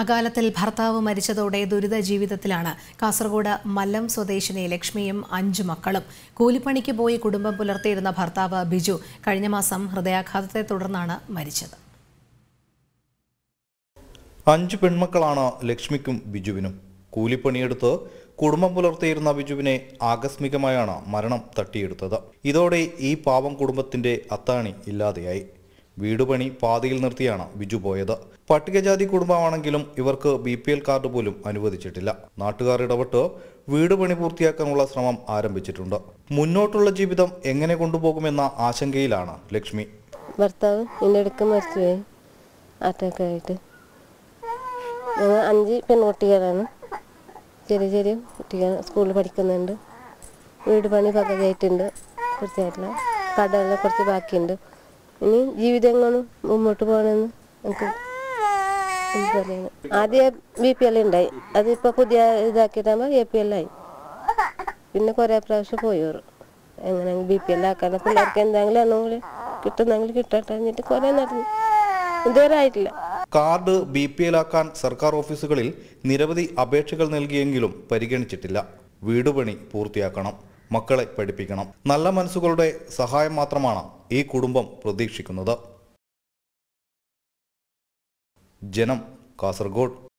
അകാലത്തിൽ ഭർത്താവ് മരിച്ചതോടെ ദുരിത ജീവിതത്തിലാണ് കാസർഗോഡ് മല്ലം സ്വദേശിനി ലക്ഷ്മിയും അഞ്ചു മക്കളും കൂലിപ്പണിക്ക് പോയി കുടുംബം പുലർത്തിയിരുന്ന ഭർത്താവ് ബിജു കഴിഞ്ഞ മാസം ഹൃദയാഘാതത്തെ തുടർന്നാണ് മരിച്ചത് അഞ്ചു പെൺമക്കളാണ് ലക്ഷ്മിക്കും ബിജുവിനും കൂലിപ്പണിയെടുത്ത് കുടുംബം പുലർത്തിയിരുന്ന ബിജുവിനെ ആകസ്മികമായാണ് മരണം തട്ടിയെടുത്തത് ഇതോടെ ഈ പാവം കുടുംബത്തിന്റെ അത്താണി ഇല്ലാതെയായി വീട് പണി പാതിയിൽ നിർത്തിയാണ് ബിജു പോയത് പട്ടികജാതി കുടുംബമാണെങ്കിലും ഇവർക്ക് ബി പി എൽ കാർഡ് പോലും അനുവദിച്ചിട്ടില്ല നാട്ടുകാർ ഇടപെട്ട് വീട് പണി പൂർത്തിയാക്കാനുള്ള ശ്രമം ആരംഭിച്ചിട്ടുണ്ട് മുന്നോട്ടുള്ള ജീവിതം എങ്ങനെ കൊണ്ടുപോകുമെന്ന ആശങ്കയിലാണ് ലക്ഷ്മി ഭർത്താവ് അറ്റാക്ക് ആയിട്ട് അഞ്ച് പെൺകുട്ടികളാണ് ചെറിയ ചെറിയ കുട്ടികൾ സ്കൂളിൽ പഠിക്കുന്നുണ്ട് വീട് പണി പകുതിയായിട്ടുണ്ട് കുറച്ചായിട്ടില്ല കടകളിൽ കുറച്ച് ബാക്കിയുണ്ട് ഇനി ജീവിതങ്ങളും മുമ്പോട്ട് പോകണമെന്ന് എനിക്ക് പറയണം ആദ്യം ബി പി എൽ ഉണ്ടായി അതിപ്പോൾ പുതിയ ഇതാക്കിയിട്ടാകുമ്പോൾ എ പി എൽ ആയി പിന്നെ കുറേ പ്രാവശ്യം പോയി വരും ബി പി എൽ ആക്കാൻ പിള്ളേർക്ക് എന്തെങ്കിലും അന്നുകൂടി കിട്ടുന്നെങ്കിൽ കിട്ടട്ടെ എന്നിട്ട് കുറേ നടന്നു ഇതുവരെ ആയിട്ടില്ല കാർഡ് ബി പി എൽ ആക്കാൻ സർക്കാർ ഓഫീസുകളിൽ നിരവധി അപേക്ഷകൾ നൽകിയെങ്കിലും പരിഗണിച്ചിട്ടില്ല വീടുപണി പൂർത്തിയാക്കണം മക്കളെ പഠിപ്പിക്കണം നല്ല മനസ്സുകളുടെ സഹായം മാത്രമാണ് ഈ കുടുംബം പ്രതീക്ഷിക്കുന്നത് ജനം കാസർഗോഡ്